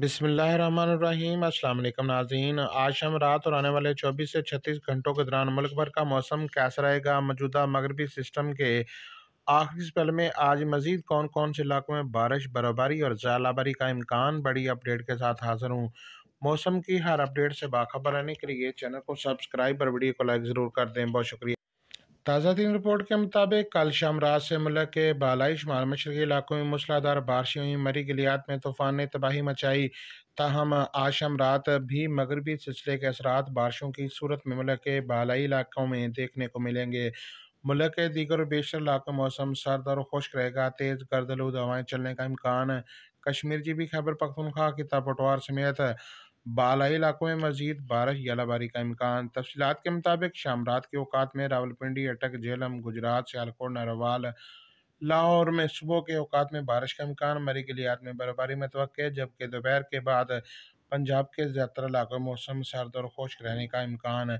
बिसमीम अल्लाम नाजीन आज हम रात और आने वाले 24 से 36 घंटों के दौरान मुल्क भर का मौसम कैसा रहेगा मौजूदा मगरबी सिस्टम के आखिरी पल में आज मज़ीद कौन कौन से इलाकों में बारिश बर्फबारी और जलाबारी का इम्कान बड़ी अपडेट के साथ हाजिर हूँ मौसम की हर अपडेट से बाखबर रहने के लिए चैनल को सब्सक्राइब और वीडियो को लाइक ज़रूर कर दें बहुत शुक्रिया ताज़ा दिन रिपोर्ट के मुताबिक कल शाम रात से मुल्क के बालाई शुमार मशरकी इलाकों में मूसलाधार बारिश हुई मरी गलियात में तूफान ने तबाही मचाई ताहम आज शाम रात भी मगरबी सिलसिले के असरा बारिशों की सूरत में मुल्क के बालाई इलाकों में देखने को मिलेंगे मुल्क के दीगर बेशर इलाकों में मौसम सर्द और खुश्क रहेगा तेज़ गर्दलू हवाएं चलने का इम्कान कश्मीर जी भी खैबर पख्तनख्वा की पटवार समेत बालाई इलाकों में मजीद बारिश गलाबारी का इम्कान तफसीत के मुताबिक शाम रात के अवकात में रावलपिंडी अटक झेलम गुजरात सियालकोट नरवाल लाहौर में सुबह के अवकात में बारिश का इम्कान मरी गलियात में बर्फबारी मतवक़ जबकि दोपहर के बाद पंजाब के ज़्यादातर इलाकों में मौसम सर्द और खुश्क रहने का इम्कान है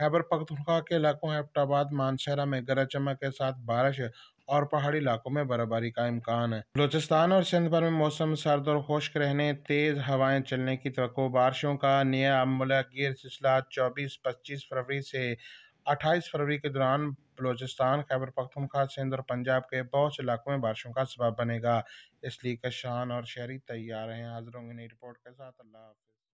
खैबर पख्तनख्वा के इलाकों एबटाबाद मानसहरा में गरज चमक के साथ बारिश और पहाड़ी इलाकों में बर्फबारी का इम्कान है बलोचिस्तान और सिंध भर में मौसम सर्द और खुश्क रहने तेज़ हवाएं चलने की तो बारिशों का नया अमलागीर सिलसिला चौबीस पच्चीस फरवरी से अट्ठाईस फरवरी के दौरान बलोचिस्तान खैबर पख्तनखा सिंध और पंजाब के बहुत से इलाकों में बारिशों का सबब बनेगा इसलिए किसान और शहरी तैयार हैं हाजिर होंगे नई रिपोर्ट के साथ अल्लाह हाफि